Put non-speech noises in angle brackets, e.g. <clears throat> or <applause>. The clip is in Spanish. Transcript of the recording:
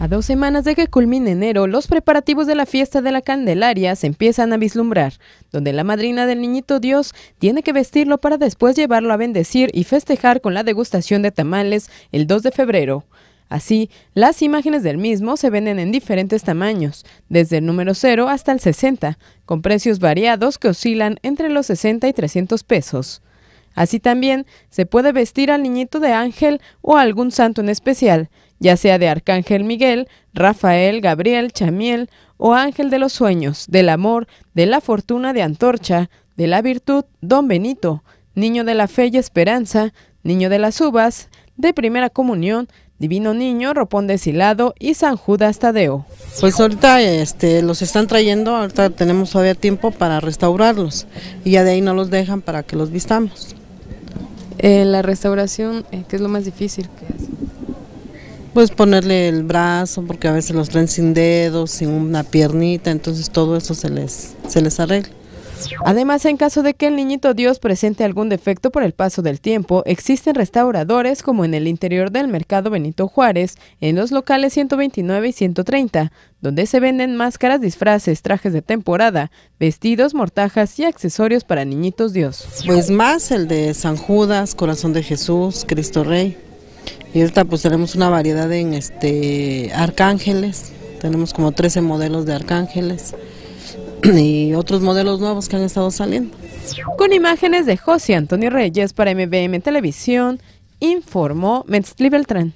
A dos semanas de que culmine enero, los preparativos de la fiesta de la Candelaria se empiezan a vislumbrar, donde la madrina del niñito Dios tiene que vestirlo para después llevarlo a bendecir y festejar con la degustación de tamales el 2 de febrero. Así, las imágenes del mismo se venden en diferentes tamaños, desde el número 0 hasta el 60, con precios variados que oscilan entre los 60 y 300 pesos. Así también se puede vestir al niñito de ángel o algún santo en especial, ya sea de Arcángel Miguel, Rafael, Gabriel, Chamiel o Ángel de los Sueños, del Amor, de la Fortuna de Antorcha, de la Virtud, Don Benito, Niño de la Fe y Esperanza, Niño de las Uvas, de Primera Comunión, Divino Niño, Ropón Deshilado y San Judas Tadeo. Pues ahorita este, los están trayendo, ahorita tenemos todavía tiempo para restaurarlos y ya de ahí no los dejan para que los vistamos. Eh, la restauración, eh, ¿qué es lo más difícil que Pues ponerle el brazo, porque a veces los traen sin dedos, sin una piernita, entonces todo eso se les, se les arregla. Además, en caso de que el niñito Dios presente algún defecto por el paso del tiempo, existen restauradores como en el interior del mercado Benito Juárez, en los locales 129 y 130, donde se venden máscaras, disfraces, trajes de temporada, vestidos, mortajas y accesorios para niñitos Dios. Pues más el de San Judas, Corazón de Jesús, Cristo Rey. Y ahorita pues tenemos una variedad en este arcángeles, tenemos como 13 modelos de arcángeles. <clears throat> y otros modelos nuevos que han estado saliendo. Con imágenes de José Antonio Reyes para MBM Televisión, informó Metzli Beltrán.